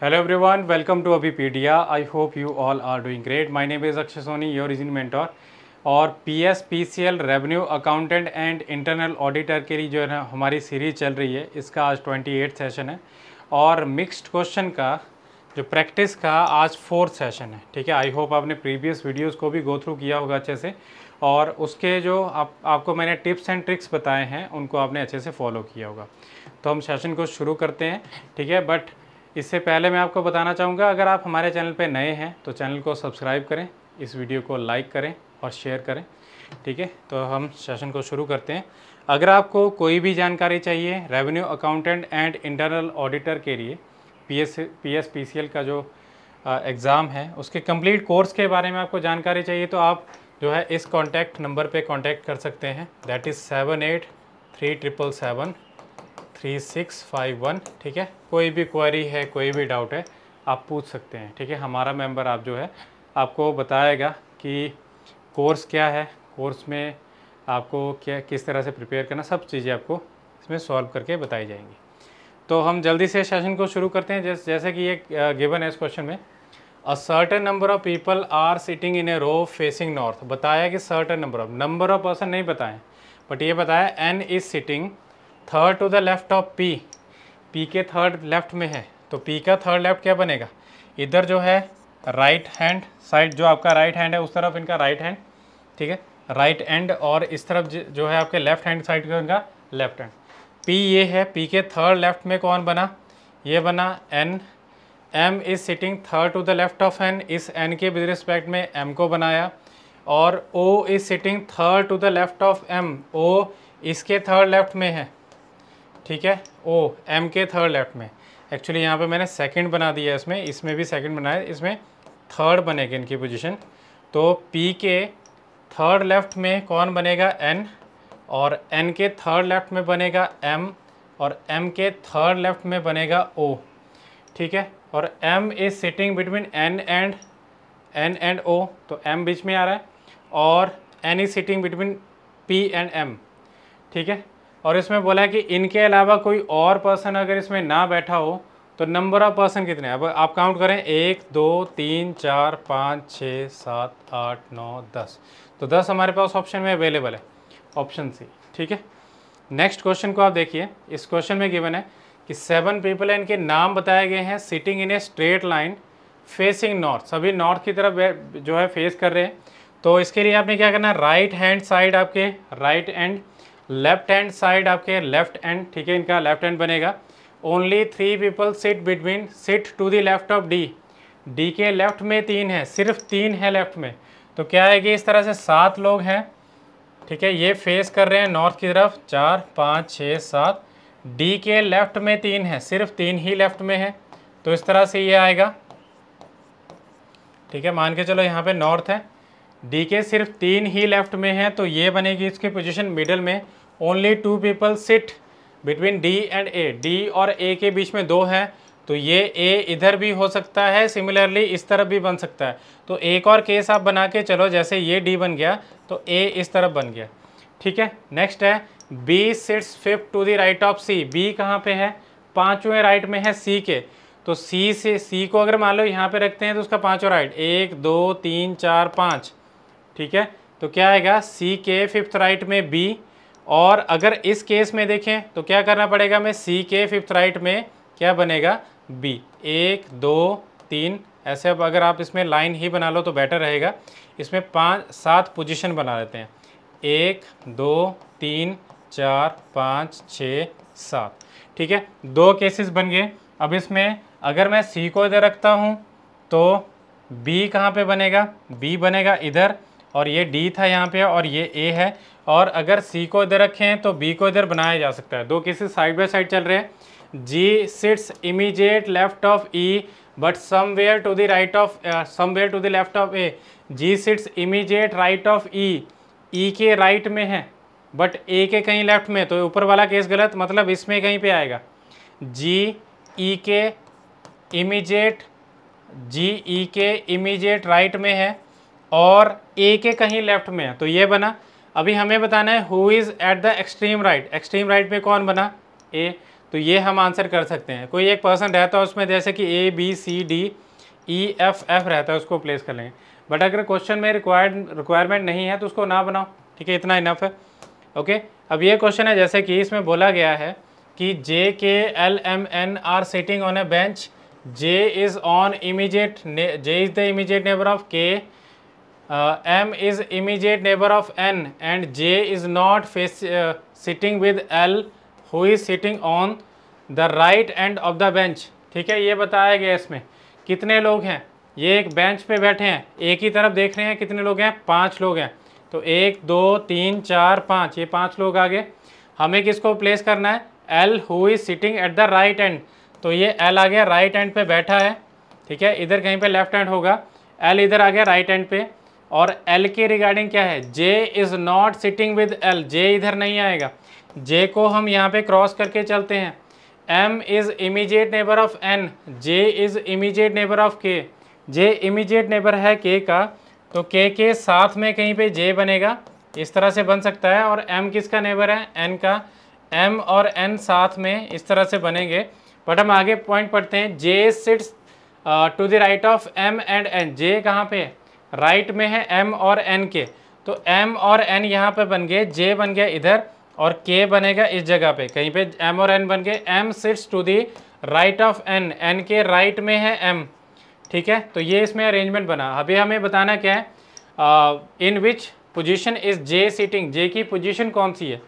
Hello everyone, welcome to Abhipedia I hope you all are doing great name is Akshay Soni, your origin mentor और P S P C L revenue accountant and internal auditor के लिए जो है ना हमारी series चल रही है इसका आज ट्वेंटी एट सेशन है और मिक्स्ड क्वेश्चन का जो प्रैक्टिस का आज फोर्थ सेशन है ठीक है आई होप आपने प्रीवियस वीडियोज़ को भी गो थ्रू किया होगा अच्छे से और उसके जो आप आपको मैंने टिप्स एंड ट्रिक्स बताए हैं उनको आपने अच्छे से फॉलो किया होगा तो हम सेशन को शुरू करते हैं ठीक है बट इससे पहले मैं आपको बताना चाहूँगा अगर आप हमारे चैनल पर नए हैं तो चैनल को सब्सक्राइब करें इस वीडियो को लाइक करें और शेयर करें ठीक है तो हम सेशन को शुरू करते हैं अगर आपको कोई भी जानकारी चाहिए revenue accountant and internal auditor के लिए P S P S P C L का जो एग्ज़ाम है उसके कंप्लीट कोर्स के बारे में आपको जानकारी चाहिए तो आप जो है इस कॉन्टैक्ट नंबर पे कांटेक्ट कर सकते हैं that is seven eight three triple seven three six five one ठीक है कोई भी क्वेरी है कोई भी डाउट है आप पूछ सकते हैं ठीक है हमारा मेंबर आप जो है आपको बताएगा कि कोर्स क्या है कोर्स में आपको क्या किस तरह से प्रिपेयर करना सब चीज़ें आपको इसमें सॉल्व करके बताई जाएंगी तो हम जल्दी से सेशन को शुरू करते हैं जैसे जैसे कि ये गिवन है इस क्वेश्चन में a certain number of people are sitting in a row facing north बताया कि certain number of number of person नहीं बताएं बट ये बताया N is sitting third to the left of P P के थर्ड लेफ्ट में है तो पी का थर्ड लेफ्ट क्या बनेगा इधर जो है राइट हैंड साइड जो आपका राइट हैंड है उस तरफ इनका राइट हैंड ठीक है राइट एंड और इस तरफ जो है आपके लेफ्ट हैंड साइड का इनका लेफ्ट हैंड पी ये है पी के थर्ड लेफ्ट में कौन बना ये बना N M is sitting third to the left of N इस एन के विद रिस्पेक्ट में एम को बनाया और O is sitting third to the left of M O इसके थर्ड लेफ्ट में है ठीक है ओ एम के थर्ड लेफ्ट में एक्चुअली यहाँ पे मैंने सेकंड बना दिया है इसमें इसमें भी सेकंड बनाया इसमें थर्ड बनेगी इनकी पोजीशन तो पी के थर्ड लेफ्ट में कौन बनेगा एन और एन के थर्ड लेफ्ट में बनेगा एम और एम के थर्ड लेफ्ट में बनेगा ओ ठीक है और M is sitting between N and N and O तो एम बीच में आ रहा है और N is sitting between P and M ठीक है और इसमें बोला है कि इनके अलावा कोई और पर्सन अगर इसमें ना बैठा हो तो नंबर ऑफ पर्सन कितने अब आप काउंट करें एक दो तीन चार पाँच छः सात आठ नौ दस तो दस हमारे पास ऑप्शन में अवेलेबल है ऑप्शन सी ठीक है नेक्स्ट क्वेश्चन को आप देखिए इस क्वेश्चन में गिवन है कि सेवन पीपल इनके नाम बताए गए हैं sitting in a straight line facing north सभी नॉर्थ की तरफ जो है फेस कर रहे हैं तो इसके लिए आपने क्या करना है राइट हैंड साइड आपके right and left hand side आपके लेफ्ट हैंड ठीक है इनका लेफ्ट हैंड बनेगा only three people sit between sit to the left of D D के लेफ्ट में तीन है सिर्फ तीन है लेफ्ट में तो क्या है कि इस तरह से सात लोग हैं ठीक है ये फेस कर रहे हैं नॉर्थ की तरफ चार पाँच छः सात डी के लेफ्ट में तीन है सिर्फ तीन ही लेफ्ट में है तो इस तरह से ये आएगा ठीक है मान के चलो यहाँ पे नॉर्थ है डी के सिर्फ तीन ही लेफ्ट में हैं तो ये बनेगी इसकी पोजीशन मिडल में only two people sit between D and A D और ए के बीच में दो हैं तो ये ए इधर भी हो सकता है सिमिलरली इस तरफ भी बन सकता है तो एक और केस आप बना के चलो जैसे ये डी बन गया तो ए इस तरफ बन गया ठीक है नेक्स्ट है B sits fifth to the right of C B कहाँ पे है पाँचवें राइट में है सी के तो सी से सी को अगर मान लो यहाँ पे रखते हैं तो उसका पाँचों राइट एक दो तीन चार पाँच ठीक है तो क्या आएगा सी के फिफ्थ राइट में बी और अगर इस केस में देखें तो क्या करना पड़ेगा मैं सी के फिफ्थ राइट में क्या बनेगा बी एक दो तीन ऐसे अब अगर आप इसमें लाइन ही बना लो तो बेटर रहेगा इसमें पाँच सात पोजिशन बना लेते हैं एक दो तीन चार पाँच छ सात ठीक है दो केसेस बन गए अब इसमें अगर मैं सी को इधर रखता हूँ तो बी कहाँ पे बनेगा बी बनेगा इधर और ये डी था यहाँ पे और ये ए है और अगर सी को इधर रखें तो बी को इधर बनाया जा सकता है दो केसेस साइड बाय साइड चल रहे हैं G sits immediate left of E but somewhere to the right of where to the left of A G sits immediate right of E E के राइट में है but ए के कहीं left में तो ऊपर वाला केस गलत मतलब इसमें कहीं पे आएगा जी ई e के इमीजिएट जी ई के इमीजिएट राइट में है और ए के कहीं लेफ्ट में है तो ये बना अभी हमें बताना है who is at the extreme right extreme right में कौन बना ए तो ये हम आंसर कर सकते हैं कोई एक पर्सन रहता है उसमें जैसे कि A B C D E F F रहता है उसको प्लेस कर लेंगे बट अगर क्वेश्चन में रिक्वायर्ड रिक्वायरमेंट नहीं है तो उसको ना बनाओ ठीक है इतना इनफ है ओके अब ये क्वेश्चन है जैसे कि इसमें बोला गया है कि J K L M N are sitting on a bench J is on immediate J is the immediate neighbour of K M is immediate neighbour of N and J is not face sitting with L who is sitting on the right end of the bench ठीक है ये बताया गया इसमें कितने लोग हैं ये एक बेंच पे बैठे हैं एक ही तरफ देख रहे हैं कितने लोग हैं पांच लोग हैं तो एक दो तीन चार पाँच ये पांच लोग आगे हमें किसको प्लेस करना है L who is sitting at the right end तो ये एल आ गया राइट एंड पे बैठा है ठीक है इधर कहीं पे लेफ्ट एंड होगा एल इधर आ गया राइट एंड पे और एल के रिगार्डिंग क्या है J is not sitting with L J इधर नहीं आएगा जे को हम यहाँ पे क्रॉस करके चलते हैं M is immediate neighbour of N J is immediate neighbour of K J immediate neighbour है के का तो के के साथ में कहीं पे जे बनेगा इस तरह से बन सकता है और एम किसका नेबर है एन का एम और एन साथ में इस तरह से बनेंगे बट हम आगे पॉइंट पढ़ते हैं J sits to the right of M and N J कहाँ पे है राइट में है एम और एन के तो एम और एन यहाँ पे बन गए जे बन गया इधर और के बनेगा इस जगह पे कहीं पे एम और एन बन गए M sits to the right of N N के राइट में है एम ठीक है तो ये इसमें अरेंजमेंट बना अभी हमें बताना क्या है in which position is J sitting J की पोजिशन कौन सी है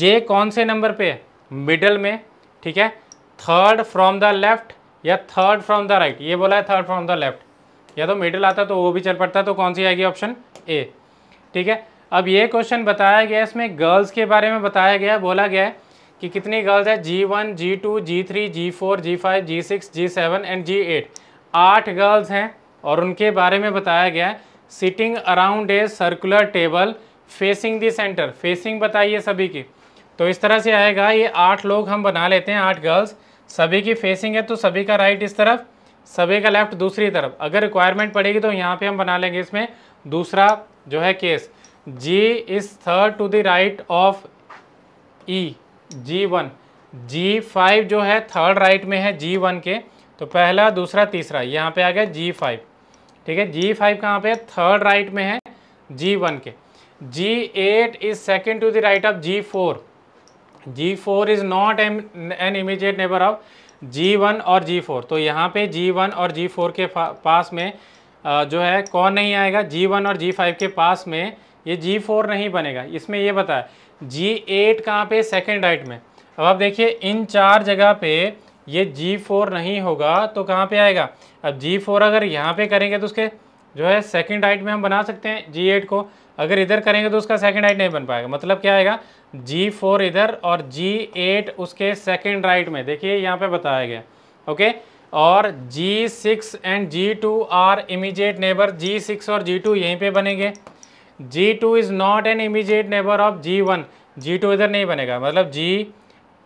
जे कौन से नंबर पे है मिडल में ठीक है थर्ड फ्रॉम द लेफ्ट या थर्ड फ्रॉम द राइट ये बोला है थर्ड फ्रॉम द लेफ्ट या तो मिडिल आता तो वो भी चल पड़ता तो कौन सी आएगी ऑप्शन ए ठीक है अब ये क्वेश्चन बताया गया इसमें गर्ल्स के बारे में बताया गया बोला गया है कि कितनी गर्ल्स है G one G two G three G four G five G six G seven and G eight आठ गर्ल्स हैं और उनके बारे में बताया गया है sitting around a circular table facing the centre facing बताइए सभी की तो इस तरह से आएगा ये आठ लोग हम बना लेते हैं आठ गर्ल्स सभी की फेसिंग है तो सभी का राइट इस तरफ सभी का लेफ्ट दूसरी तरफ अगर रिक्वायरमेंट पड़ेगी तो यहाँ पे हम बना लेंगे इसमें दूसरा जो है case G is third to the right of E G one G five जो है थर्ड राइट में है जी वन के तो पहला दूसरा तीसरा यहाँ पे आ गया जी फाइव ठीक है जी फाइव कहाँ पे थर्ड राइट में है जी वन के G eight is second to the right of G four G four is not an immediate neighbour of G1 और G4 तो यहाँ पे G1 और G4 के पास में जो है कौन नहीं आएगा G1 और G5 के पास में ये G4 नहीं बनेगा इसमें ये बताया G8 कहाँ पे सेकेंड राइट में अब आप देखिए इन चार जगह पे ये G4 नहीं होगा तो कहाँ पे आएगा अब G4 अगर यहाँ पे करेंगे तो उसके जो है सेकेंड राइट में हम बना सकते हैं G8 को अगर इधर करेंगे तो उसका सेकेंड राइट नहीं बन पाएगा मतलब क्या आएगा जी फोर इधर और जी एट उसके सेकेंड राइट में देखिए यहाँ पे बताया गया ओके और G six and G two are immediate neighbour G six और जी टू यहीं पर बनेंगे G two is not an immediate neighbour of G1 G2 इधर नहीं बनेगा मतलब जी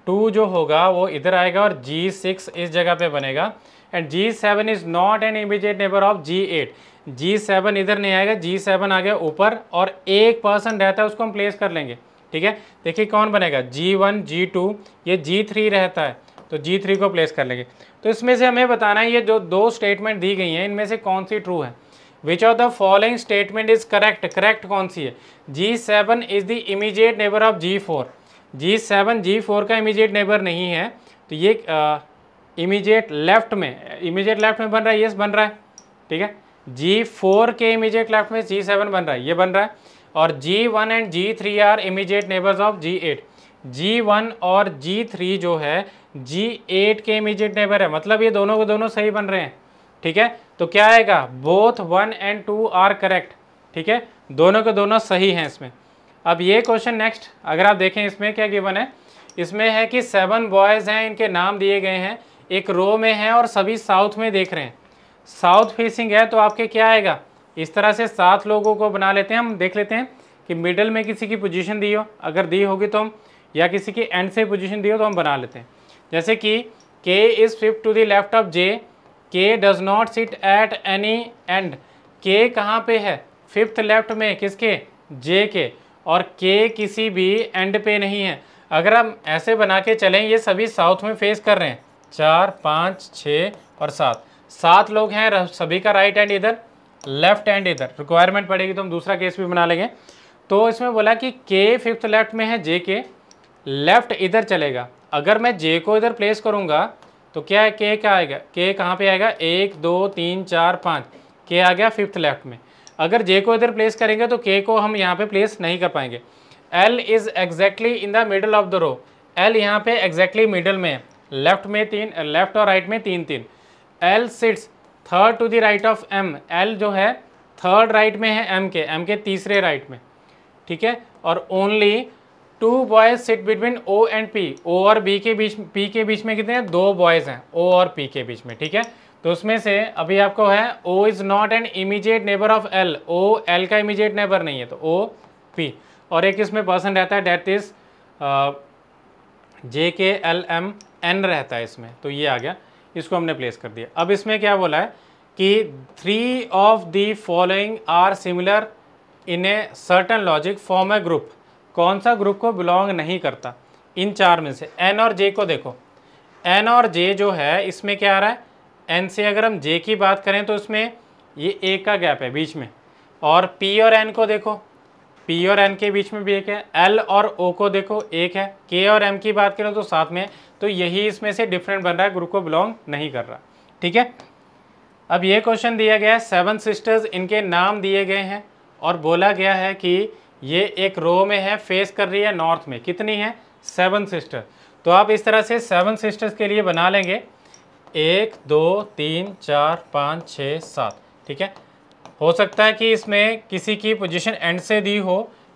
टू जो होगा वो इधर आएगा और जी सिक्स इस जगह पे बनेगा and G seven is not an immediate neighbour of G eight G seven इधर नहीं आएगा जी सेवन आ गया ऊपर और एक पर्सन रहता है उसको हम प्लेस कर लेंगे ठीक है देखिए कौन बनेगा जी वन जी टू ये जी थ्री रहता है तो जी थ्री को प्लेस कर लेंगे तो इसमें से हमें बताना है ये जो दो स्टेटमेंट दी गई हैं इनमें से कौन सी ट्रू है which of the following statement is correct correct कौन सी है G seven is the immediate neighbour of G four G seven G four का इमीजिएट नेबर नहीं है तो ये आ, इमीजिएट लेफ्ट में इमीजिएट लेफ्ट में बन रहा है यस बन रहा है ठीक है जी फोर के इमीजिएट लेफ्ट में जी सेवन बन रहा है ये बन रहा है और G one and G three are immediate neighbours of G eight G one और जी थ्री जो है जी एट के इमीजिएट नेबर है मतलब ये दोनों के दोनों सही बन रहे हैं ठीक है तो क्या आएगा both one and two are correct ठीक है दोनों के दोनों सही हैं इसमें अब ये क्वेश्चन नेक्स्ट अगर आप देखें इसमें क्या गिवन है इसमें है कि सेवन बॉयज़ हैं इनके नाम दिए गए हैं एक रो में है और सभी साउथ में देख रहे हैं साउथ फेसिंग है तो आपके क्या आएगा इस तरह से सात लोगों को बना लेते हैं हम देख लेते हैं कि मिडल में किसी की पोजीशन दी हो अगर दी होगी तो हम या किसी की एंड से पोजीशन दी हो तो हम बना लेते हैं जैसे कि K is fifth to the left of J K does not sit at any end K कहाँ पे है फिफ्थ लेफ्ट में किसके जे के और के किसी भी एंड पे नहीं है अगर हम ऐसे बना के चलें ये सभी साउथ में फेस कर रहे हैं चार पाँच छः और सात सात लोग हैं सभी का राइट हैंड इधर लेफ्ट हैंड इधर रिक्वायरमेंट पड़ेगी तो हम दूसरा केस भी बना लेंगे तो इसमें बोला कि के फिफ्थ लेफ्ट में है जे के लेफ्ट इधर चलेगा अगर मैं जे को इधर प्लेस करूँगा तो क्या है के क्या आएगा के कहाँ पे आएगा एक दो तीन चार पाँच के आ गया फिफ्थ लेफ्ट में अगर जे को इधर प्लेस करेंगे तो के को हम यहाँ पे प्लेस नहीं कर पाएंगे L is exactly in the middle of the row L यहाँ पे एग्जैक्टली exactly मिडल में है लेफ्ट में तीन लेफ्ट और राइट में तीन तीन L sits third to the right of M L जो है थर्ड राइट में है एम के एम के तीसरे राइट में ठीक है और only two boys sit between O and P O और बी के बीच पी के बीच में कितने हैं दो बॉयज़ हैं ओ और पी के बीच में ठीक है तो उसमें से अभी आपको है O is not an immediate neighbour of L O L का इमीजिएट नेबर नहीं है तो ओ पी और एक इसमें पर्सन रहता है that is J K L M N रहता है इसमें तो ये आ गया इसको हमने प्लेस कर दिया अब इसमें क्या बोला है कि three of the following are similar in a certain logic form a group कौन सा ग्रुप को बिलोंग नहीं करता इन चार में से एन और जे को देखो एन और जे जो है इसमें क्या आ रहा है एन से अगर हम जे की बात करें तो इसमें ये ए का गैप है बीच में और पी और एन को देखो पी और एन के बीच में भी एक है एल और ओ को देखो एक है के और एम की बात करें तो साथ में तो यही इसमें से डिफरेंट बन रहा है ग्रुप को बिलोंग नहीं कर रहा ठीक है अब ये क्वेश्चन दिया गया है सेवन सिस्टर्स इनके नाम दिए गए हैं और बोला गया है कि ये एक रो में है फेस कर रही है नॉर्थ में कितनी है सेवन सिस्टर तो आप इस तरह से सेवन सिस्टर्स के लिए बना लेंगे एक दो तीन चार पाँच छः सात ठीक है हो सकता है कि इसमें किसी की पोजीशन एंड से दी हो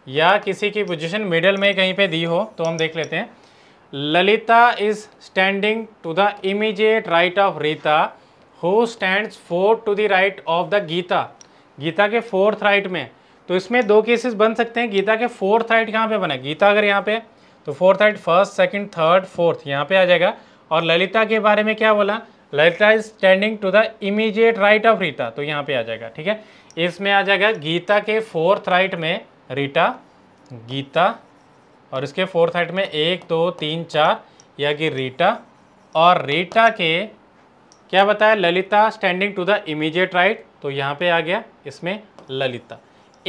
या किसी की पोजीशन मिडल में कहीं पे दी हो तो हम देख लेते हैं Lalita is standing to the immediate right of Rita who stands fourth to the right of the Geeta Geeta के फोर्थ राइट में तो इसमें दो केसेस बन सकते हैं गीता के फोर्थ राइट कहाँ पे बना गीता अगर यहाँ पे तो fourth right first second third fourth यहाँ पे आ जाएगा और ललिता के बारे में क्या बोला Lalita is standing to the immediate right of Rita तो यहाँ पे आ जाएगा ठीक है इसमें आ जाएगा गीता के फोर्थ राइट में रीटा गीता और इसके फोर्थ राइट में एक दो तीन चार या कि रीटा और रीटा के क्या बताया Lalita standing to the immediate right तो यहाँ पे आ गया इसमें ललिता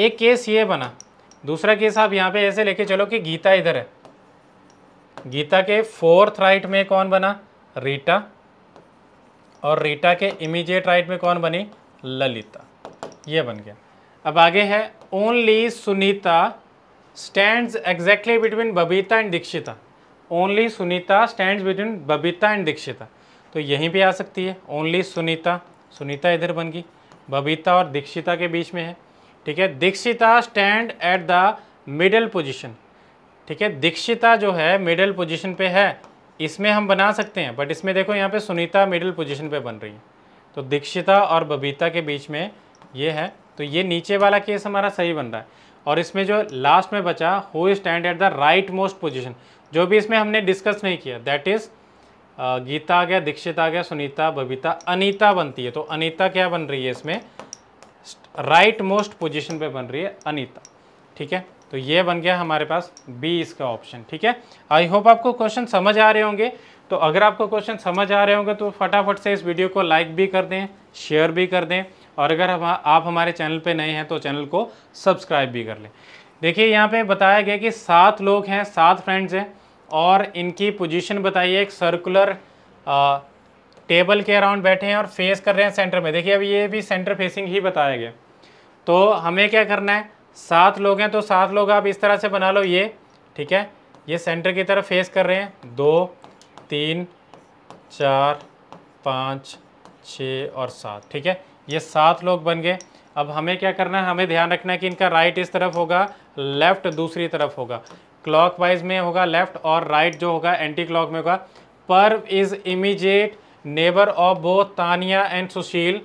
एक केस ये बना दूसरा केस आप यहाँ पे ऐसे लेके चलो कि गीता इधर है गीता के फोर्थ राइट में कौन बना रीटा और रीटा के इमीजिएट राइट में कौन बनी ललिता ये बन गया अब आगे है only Sunita stand exactly between Babita and Dikshita only Sunita stand between Babita and Dikshita तो यहीं पे आ सकती है ओनली सुनीता सुनीता इधर बन गई बबीता और दीक्षिता के बीच में है ठीक है Dikshita stand at the middle position ठीक है दीक्षिता जो है मिडल पोजिशन पे है इसमें हम बना सकते हैं बट इसमें देखो यहाँ पे सुनीता मिडिल पोजीशन पे बन रही है तो दीक्षिता और बबीता के बीच में ये है तो ये नीचे वाला केस हमारा सही बन रहा है और इसमें जो लास्ट में बचा who stand at the rightmost position जो भी इसमें हमने डिस्कस नहीं किया दैट इज़ गीता आ गया दीक्षित आ गया सुनीता बबीता अनीता बनती है तो अनीता क्या बन रही है इसमें राइट मोस्ट पोजिशन पर बन रही है अनीता ठीक है तो ये बन गया हमारे पास बी इसका ऑप्शन ठीक है आई होप आपको क्वेश्चन समझ आ रहे होंगे तो अगर आपको क्वेश्चन समझ आ रहे होंगे तो फटाफट से इस वीडियो को लाइक भी कर दें शेयर भी कर दें और अगर हम आप हमारे चैनल पे नए हैं तो चैनल को सब्सक्राइब भी कर लें देखिए यहाँ पे बताया गया कि सात लोग हैं सात फ्रेंड्स हैं और इनकी पोजीशन बताइए एक सर्कुलर आ, टेबल के अराउंड बैठे हैं और फेस कर रहे हैं सेंटर में देखिए अब ये भी सेंटर फेसिंग ही बताया गया तो हमें क्या करना है सात लोग हैं तो सात लोग आप इस तरह से बना लो ये ठीक है ये सेंटर की तरफ फेस कर रहे हैं दो तीन चार पाँच छ और सात ठीक है ये सात लोग बन गए अब हमें क्या करना है हमें ध्यान रखना है कि इनका राइट इस तरफ होगा लेफ़्ट दूसरी तरफ होगा क्लॉक वाइज में होगा लेफ़्ट और राइट जो होगा एंटी क्लॉक में होगा पर is immediate neighbour of both Tania and Sushil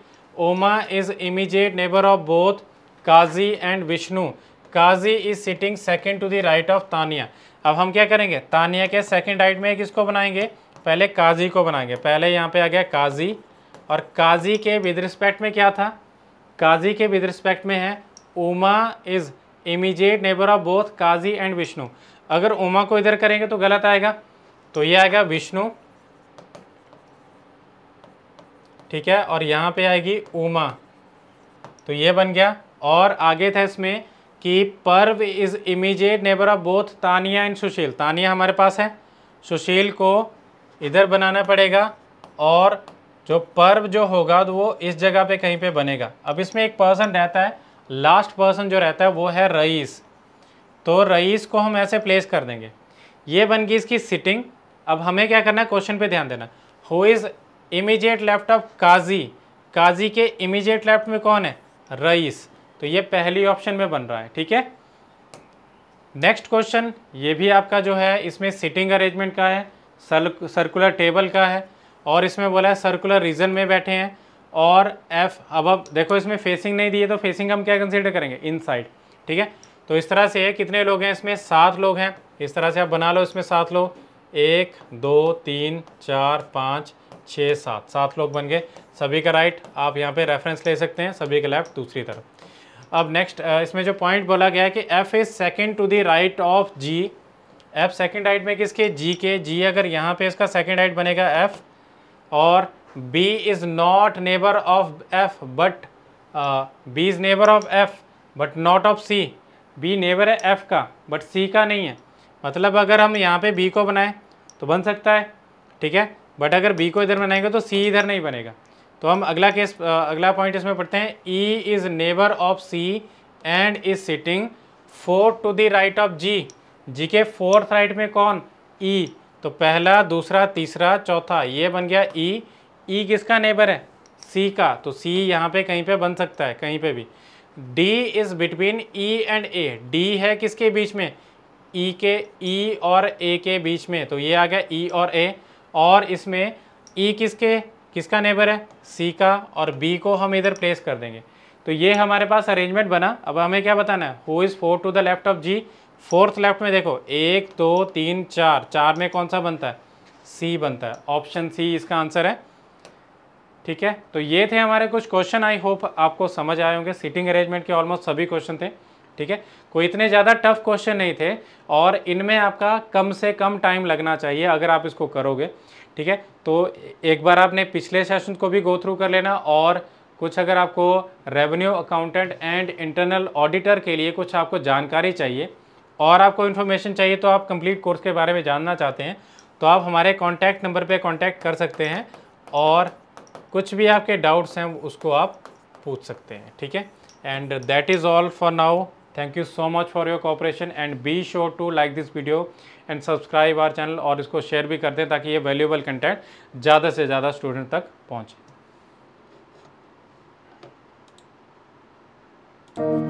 Uma is immediate neighbour of both Kaji and Vishnu Kaji is sitting second to the right of Tania अब हम क्या करेंगे तानिया के सेकंड राइट में किसको बनाएंगे पहले काजी को बनाएंगे पहले यहाँ पे आ गया काजी और काजी के विद रिस्पेक्ट में क्या था काजी के विद रिस्पेक्ट में है Uma is immediate neighbour of both Kaji and Vishnu अगर उमा को इधर करेंगे तो गलत आएगा तो ये आएगा विष्णु ठीक है और यहाँ पे आएगी उमा तो ये बन गया और आगे था इसमें कि पर्व is immediate neighbour of both Tania and Sushil Tania हमारे पास है सुशील को इधर बनाना पड़ेगा और जो पर्व जो होगा तो वो इस जगह पे कहीं पे बनेगा अब इसमें एक पर्सन रहता है लास्ट पर्सन जो रहता है वो है रईस तो रईस को हम ऐसे प्लेस कर देंगे ये बन गई इसकी सिटिंग अब हमें क्या करना है क्वेश्चन पे ध्यान देना who is immediate left of Kaji Kaji के इमीजिएट लेफ्ट में कौन है रईस तो ये पहली ऑप्शन में बन रहा है ठीक है नेक्स्ट क्वेश्चन ये भी आपका जो है इसमें सिटिंग अरेंजमेंट का है सर्कुलर टेबल का है और इसमें बोला है सर्कुलर रीजन में बैठे हैं और एफ अब अब देखो इसमें फेसिंग नहीं दी है तो फेसिंग हम क्या कंसिडर करेंगे इन ठीक है तो इस तरह से कितने लोग हैं इसमें सात लोग हैं इस तरह से आप बना लो इसमें सात लोग एक दो तीन चार पाँच छः सात सात लोग बन गए सभी का राइट आप यहाँ पे रेफरेंस ले सकते हैं सभी का लेफ्ट दूसरी तरफ अब नेक्स्ट uh, इसमें जो पॉइंट बोला गया है कि F is second to the right of G F second right में किसके जी के जी अगर यहाँ पे इसका सेकेंड राइट बनेगा एफ़ और B is not neighbour of F but B is neighbour of F but not of C B neighbour है एफ़ का बट सी का नहीं है मतलब अगर हम यहाँ पे बी को बनाएं तो बन सकता है ठीक है बट अगर बी को इधर बनाएंगे तो सी इधर नहीं बनेगा तो हम अगला केस अगला पॉइंट इसमें पढ़ते हैं E is neighbour of C and is sitting four to the right of G G के फोर्थ राइट में कौन ई e. तो पहला दूसरा तीसरा चौथा ये बन गया ई e. ई e किसका नेबर है सी का तो सी यहाँ पे कहीं पे बन सकता है कहीं पे भी D is between E and A D है किसके बीच में ई e के ई e और ए के बीच में तो ये आ गया ई e और ए और इसमें ई किसके किसका नेबर है सी का और बी को हम इधर प्लेस कर देंगे तो ये हमारे पास अरेंजमेंट बना अब हमें क्या बताना है who is four to the left of G fourth left में देखो एक दो तीन चार चार में कौन सा बनता है सी बनता है ऑप्शन सी इसका आंसर है ठीक है तो ये थे हमारे कुछ क्वेश्चन आई होप आपको समझ आए होंगे सीटिंग अरेंजमेंट के ऑलमोस्ट सभी क्वेश्चन थे ठीक है कोई इतने ज़्यादा टफ क्वेश्चन नहीं थे और इनमें आपका कम से कम टाइम लगना चाहिए अगर आप इसको करोगे ठीक है तो एक बार आपने पिछले सेशन को भी गो थ्रू कर लेना और कुछ अगर आपको revenue accountant and internal auditor के लिए कुछ आपको जानकारी चाहिए और आपको इन्फॉर्मेशन चाहिए तो आप कंप्लीट कोर्स के बारे में जानना चाहते हैं तो आप हमारे कॉन्टैक्ट नंबर पे कॉन्टैक्ट कर सकते हैं और कुछ भी आपके डाउट्स हैं उसको आप पूछ सकते हैं ठीक है and that is all for now thank you so much for your cooperation and be sure to like this video and subscribe our channel और इसको शेयर भी कर दें ताकि ये वैल्यूएबल कंटेंट ज़्यादा से ज़्यादा स्टूडेंट तक पहुँचे Thank